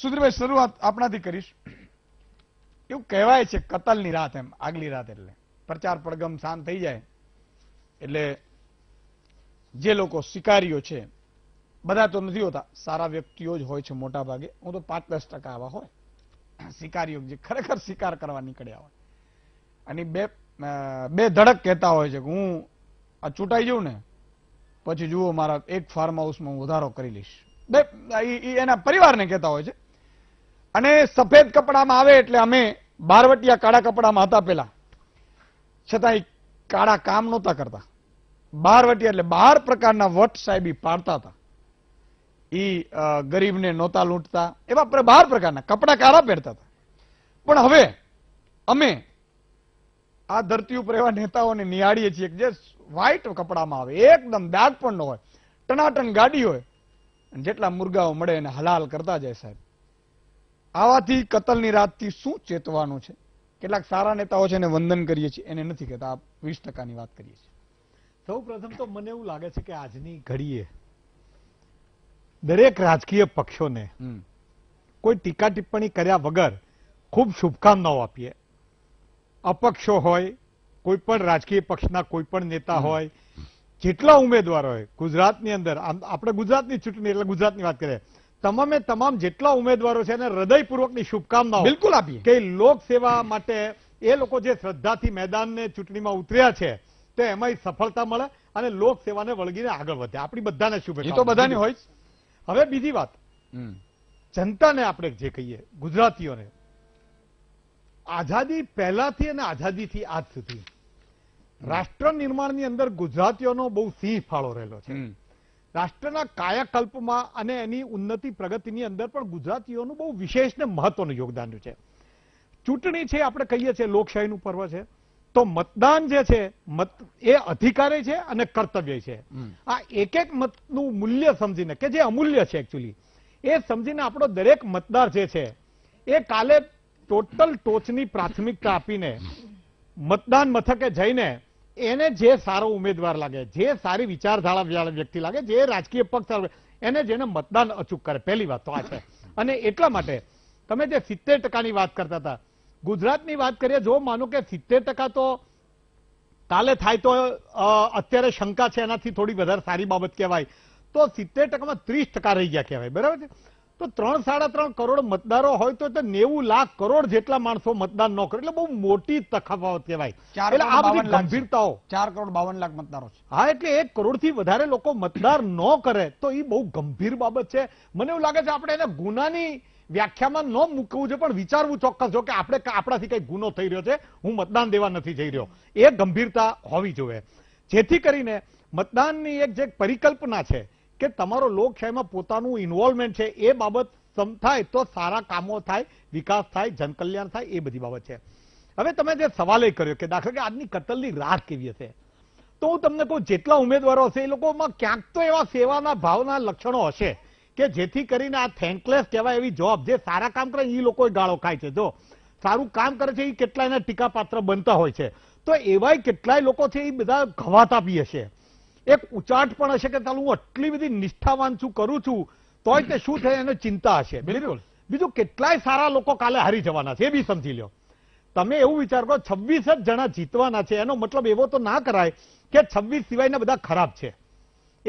સુધીરભાઈ શરૂઆત આપણાથી કરીશ એવું કહેવાય છે કતલની રાત એમ આગલી રાત એટલે પ્રચાર પડગમ શાંત થઈ જાય એટલે જે લોકો શિકારીઓ છે બધા તો નથી હોતા સારા વ્યક્તિઓ જ હોય છે મોટા ભાગે હું તો પાંચ દસ ટકા આવા હોય શિકારીઓ જે ખરેખર શિકાર કરવા નીકળ્યા હોય અને બે બે ધડક કહેતા હોય છે કે હું આ ચૂંટાઈ જઉં ને પછી જુઓ મારા એક ફાર્મ હાઉસમાં હું વધારો કરી લઈશ એના પરિવારને કહેતા હોય છે અને સફેદ કપડામાં આવે એટલે અમે બારવટિયા કાળા કપડામાં હતા પેલા છતાં કાળા કામ નહોતા કરતા બારવટિયા એટલે બાર પ્રકારના વટ સાહેબી પાડતા હતા એ ગરીબને નહોતા લૂંટતા એવા બાર પ્રકારના કપડા કાળા પહેરતા હતા પણ હવે અમે આ ધરતી ઉપર એવા નેતાઓને નિહાળીએ છીએ જે વ્હાઈટ કપડામાં આવે એકદમ દાગ પણ ન હોય ટનાટન ગાડી હોય જેટલા મુર્ગાઓ મળે એને હલાલ કરતા જાય સાહેબ આવાથી કતલની રાતથી શું ચેતવાનું છે કેટલાક સારા નેતાઓ છે એને વંદન કરીએ છીએ એને નથી કહેતા વીસ ટકાની વાત કરીએ છીએ સૌ પ્રથમ તો મને એવું લાગે છે કે આજની ઘડીએ દરેક રાજકીય પક્ષોને કોઈ ટીકા ટિપ્પણી કર્યા વગર ખૂબ શુભકામનાઓ આપીએ અપક્ષો હોય કોઈ પણ રાજકીય પક્ષના કોઈ પણ નેતા હોય જેટલા ઉમેદવારોએ ગુજરાતની અંદર આપણે ગુજરાતની ચૂંટણી એટલે ગુજરાતની વાત કરીએ તમામે તમામ જેટલા ઉમેદવારો છે એને હૃદયપૂર્વકની શુભકામનાઓ બિલકુલ આપી કે લોકસેવા માટે એ લોકો જે શ્રદ્ધાથી મેદાનને ચૂંટણીમાં ઉતર્યા છે તો એમાં સફળતા મળે અને લોકસેવાને વળગીને આગળ વધે આપણી બધાને શુભેચ્છા તો બધાની હોય હવે બીજી વાત જનતાને આપણે જે કહીએ ગુજરાતીઓને આઝાદી પહેલાથી અને આઝાદીથી આજ સુધી રાષ્ટ્ર નિર્માણની અંદર ગુજરાતીઓનો બહુ સિંહ ફાળો રહેલો છે રાષ્ટ્રના કાયાકલ્પમાં અને એની ઉન્નતિ પ્રગતિની અંદર પણ ગુજરાતીઓનું બહુ વિશેષ ને મહત્વનું યોગદાન છે ચૂંટણી છે આપણે કહીએ છીએ લોકશાહીનું પર્વ છે તો મતદાન જે છે મત એ અધિકારે છે અને કર્તવ્ય છે આ એક એક મતનું મૂલ્ય સમજીને કે જે અમૂલ્ય છે એકચ્યુઅલી એ સમજીને આપણો દરેક મતદાર જે છે એ કાલે ટોટલ ટોચની પ્રાથમિકતા આપીને મતદાન મથકે જઈને એને જે સારો ઉમેદવાર લાગે જે સારી વિચારધારા વ્યક્તિ લાગે જે રાજકીય પક્ષ એને જેને મતદાન અચૂક કરે પહેલી વાત તો આ છે અને એટલા માટે તમે જે સિત્તેર ટકાની વાત કરતા હતા ગુજરાતની વાત કરીએ જો માનો કે સિત્તેર ટકા તો કાલે થાય તો અત્યારે શંકા છે એનાથી થોડી વધારે સારી બાબત કહેવાય તો સિત્તેર ટકામાં ત્રીસ ટકા રહી ગયા કહેવાય બરાબર છે તો ત્રણ સાડા ત્રણ કરોડ મતદારો હોય તો નેવું લાખ કરોડ જેટલા માણસો મતદાન ન કરે એટલે બહુ મોટી તફાવત કહેવાય એટલે આ બધી ગંભીરતાઓ ચાર કરોડ બાવન લાખ મતદારો છે હા એટલે એક કરોડ થી વધારે લોકો મતદાર ન કરે તો એ બહુ ગંભીર બાબત છે મને એવું લાગે છે આપણે એને ગુનાની વ્યાખ્યામાં ન મૂકવું છે પણ વિચારવું ચોક્કસ જો કે આપણે આપણાથી કઈ ગુનો થઈ રહ્યો છે હું મતદાન દેવા નથી જઈ રહ્યો એ ગંભીરતા હોવી જોઈએ જેથી કરીને મતદાનની એક જે પરિકલ્પના છે કે તમારો લોકશાહીમાં પોતાનું ઇન્વોલ્વમેન્ટ છે એ બાબત થાય તો સારા કામો થાય વિકાસ થાય જનકલ્યાણ થાય એ બધી બાબત છે હવે તમે જે સવાલ એ કર્યો કે દાખલા કે આજની કતલની રાત કેવી હશે તો હું તમને કહું જેટલા ઉમેદવારો હશે એ લોકોમાં ક્યાંક તો એવા સેવાના ભાવના લક્ષણો હશે કે જેથી કરીને આ થેન્કલેસ કહેવાય એવી જોબ જે સારા કામ કરે એ લોકો ગાળો ખાય છે જો સારું કામ કરે છે એ કેટલાય એના ટીકાપાત્ર બનતા હોય છે તો એવાય કેટલાય લોકો છે એ બધા ઘવાતા બી હશે એક ઉચાટ પણ હશે કે ચાલ હું આટલી બધી નિષ્ઠાવાન છું કરું છું તોય તે શું થાય એને ચિંતા હશે બિલકુલ બીજું કેટલાય સારા લોકો કાલે હારી જવાના છે એ બી સમજી લો તમે એવું વિચાર કરો છવ્વીસ જ જણા જીતવાના છે એનો મતલબ એવો તો ના કરાય કે છવ્વીસ સિવાયના બધા ખરાબ છે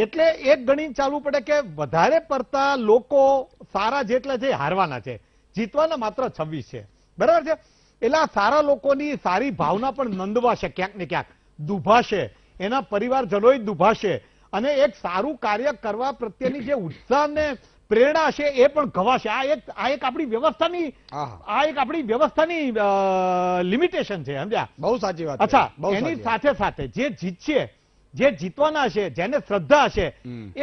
એટલે એક ગણી ચાલવું પડે કે વધારે પડતા લોકો સારા જેટલા છે હારવાના છે જીતવાના માત્ર છવ્વીસ છે બરાબર છે એટલે સારા લોકોની સારી ભાવના પણ નોંધવાશે ક્યાંક ને ક્યાંક દુભાશે એના પરિવારજનોએ દુભાશે અને એક સારું કાર્ય કરવા પ્રત્યેની જે ઉત્સાહ ને પ્રેરણા છે એ પણ ઘવાશે આ એક આ એક આપણી વ્યવસ્થાની આ એક આપણી વ્યવસ્થાની લિમિટેશન છે સમજ્યા બહુ સાચી વાત અચ્છા એની સાથે સાથે જે જીતશે જે જીતવાના હશે જેને શ્રદ્ધા હશે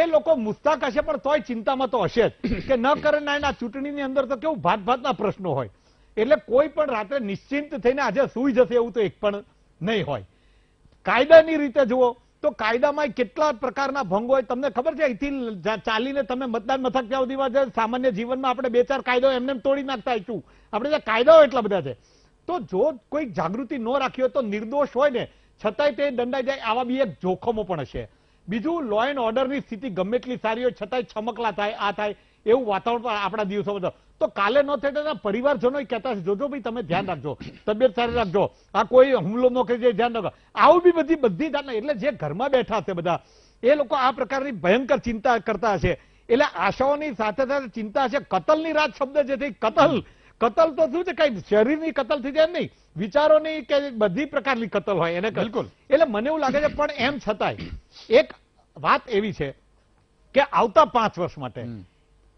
એ લોકો મુસ્તાક હશે પણ તોય ચિંતામાં તો હશે જ કે ન કરે ના એના ચૂંટણીની અંદર તો કેવું ભાત ભાતના પ્રશ્નો હોય એટલે કોઈ પણ રાત્રે નિશ્ચિંત થઈને આજે સુઈ જશે એવું તો એક પણ નહીં હોય કાયદાની રીતે જુઓ તો કાયદામાં કેટલા પ્રકારના ભંગો હોય તમને ખબર છે અહીંથી ચાલીને તમે મતદાન મથક ત્યાં સુધીમાં જાય સામાન્ય જીવનમાં આપણે બે ચાર કાયદો એમને તોડી નાખતા આવીશું આપણે જે કાયદાઓ એટલા બધા છે તો જો કોઈ જાગૃતિ ન રાખી હોય તો નિર્દોષ હોય ને છતાંય તે દંડાઈ જાય આવા બી એક જોખમો પણ હશે બીજું લો એન્ડ ઓર્ડરની સ્થિતિ ગમે એટલી સારી હોય છતાંય છમકલા થાય આ થાય એવું વાતાવરણ પણ આપણા દિવસો દિવસોમાં તો કાલે ન થાય તેના પરિવારજનો કહેતા છે જોજો ભાઈ તમે ધ્યાન રાખજો તબિયત સારી રાખજો આ કોઈ હુમલો ન કરી જાય ધ્યાન રાખો આવું બી બધી બધી એટલે જે ઘરમાં બેઠા છે બધા એ લોકો આ પ્રકારની ભયંકર ચિંતા કરતા હશે એટલે આશાઓની સાથે સાથે ચિંતા છે કતલની રાત શબ્દ જે થઈ કતલ કતલ તો શું છે કઈ શરીરની કતલ થઈ જાય નહીં વિચારોની કે બધી પ્રકારની કતલ હોય એને બિલકુલ એટલે મને એવું લાગે છે પણ એમ છતાંય એક વાત એવી છે કે આવતા પાંચ વર્ષ માટે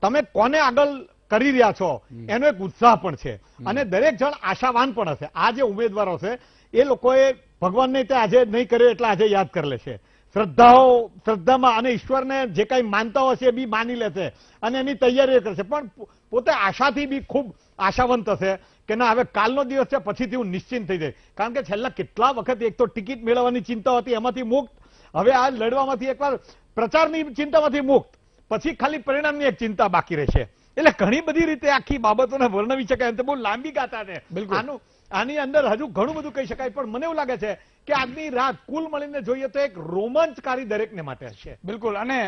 તમે કોને આગળ કરી રહ્યા છો એનો એક ઉત્સાહ પણ છે અને દરેક જણ આશાવાન પણ હશે આ જે ઉમેદવારો છે એ લોકોએ ભગવાનને તે આજે નહીં કર્યો એટલે આજે યાદ કરી લેશે શ્રદ્ધાઓ શ્રદ્ધામાં અને ઈશ્વરને જે કાંઈ માનતા હશે એ બી માની લેશે અને એની તૈયારીઓ કરશે પણ પોતે આશાથી બી ખૂબ આશાવંત હશે કે ના હવે કાલનો દિવસ છે પછીથી હું નિશ્ચિંત થઈ જઈશ કારણ કે છેલ્લા કેટલા વખત એક તો ટિકિટ મેળવવાની ચિંતા હતી એમાંથી મુક્ત હવે આ લડવામાંથી એકવાર પ્રચારની ચિંતામાંથી મુક્ત પછી ખાલી પરિણામની એક ચિંતા બાકી રહેશે એટલે ઘણી બધી રીતે આખી બાબતોને વર્ણવી શકાય તો બહુ લાંબી ગાતા છે આનું આની અંદર હજુ ઘણું બધું કહી શકાય પણ મને એવું લાગે છે કે આજની રાત કુલ મળીને જોઈએ તો એક રોમાંચકારી દરેકને માટે હશે બિલકુલ અને